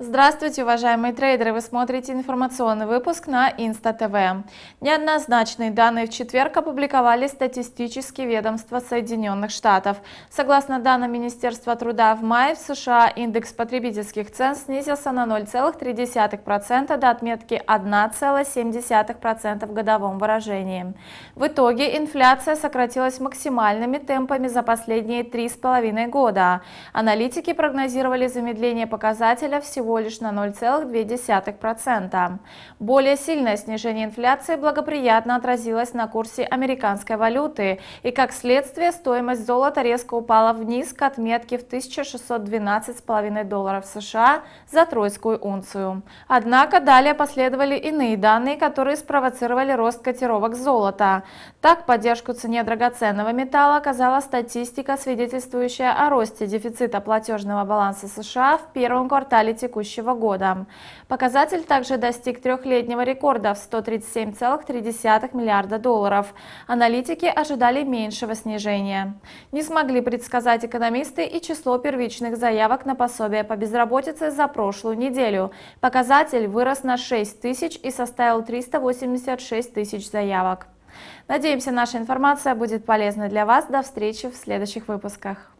Здравствуйте, уважаемые трейдеры! Вы смотрите информационный выпуск на Инста ТВ. Неоднозначные данные в четверг опубликовали статистические ведомства Соединенных Штатов. Согласно данным Министерства труда, в мае в США индекс потребительских цен снизился на 0,3% до отметки 1,7% в годовом выражении. В итоге инфляция сократилась максимальными темпами за последние 3,5 года. Аналитики прогнозировали замедление показателя всего всего лишь на 0,2%. Более сильное снижение инфляции благоприятно отразилось на курсе американской валюты, и как следствие стоимость золота резко упала вниз к отметке в 1612,5 долларов США за тройскую унцию. Однако далее последовали иные данные, которые спровоцировали рост котировок золота. Так, поддержку цене драгоценного металла оказала статистика, свидетельствующая о росте дефицита платежного баланса США в первом квартале текущего текущего года. Показатель также достиг трехлетнего рекорда в 137,3 миллиарда долларов. Аналитики ожидали меньшего снижения. Не смогли предсказать экономисты и число первичных заявок на пособие по безработице за прошлую неделю. Показатель вырос на 6 тысяч и составил 386 тысяч заявок. Надеемся, наша информация будет полезна для вас. До встречи в следующих выпусках.